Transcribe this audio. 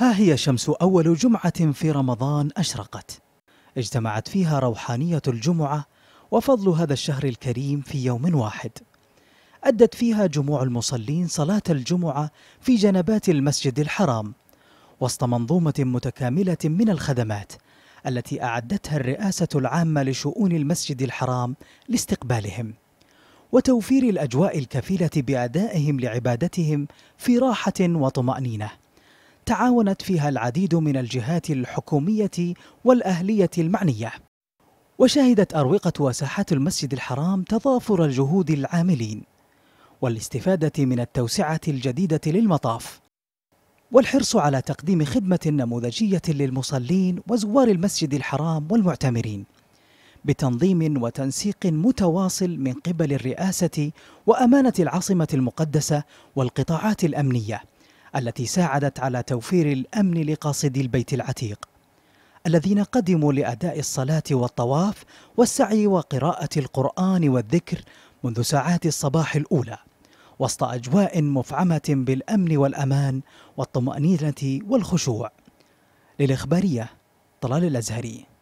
ها هي شمس أول جمعة في رمضان أشرقت اجتمعت فيها روحانية الجمعة وفضل هذا الشهر الكريم في يوم واحد أدت فيها جموع المصلين صلاة الجمعة في جنبات المسجد الحرام وسط منظومة متكاملة من الخدمات التي أعدتها الرئاسة العامة لشؤون المسجد الحرام لاستقبالهم وتوفير الأجواء الكفيلة بأدائهم لعبادتهم في راحة وطمأنينة تعاونت فيها العديد من الجهات الحكومية والأهلية المعنية وشهدت أروقة وساحات المسجد الحرام تضافر الجهود العاملين والاستفادة من التوسعة الجديدة للمطاف والحرص على تقديم خدمة نموذجية للمصلين وزوار المسجد الحرام والمعتمرين بتنظيم وتنسيق متواصل من قبل الرئاسة وأمانة العاصمة المقدسة والقطاعات الأمنية التي ساعدت على توفير الامن لقاصدي البيت العتيق الذين قدموا لاداء الصلاه والطواف والسعي وقراءه القران والذكر منذ ساعات الصباح الاولى وسط اجواء مفعمه بالامن والامان والطمانينه والخشوع للاخباريه طلال الازهري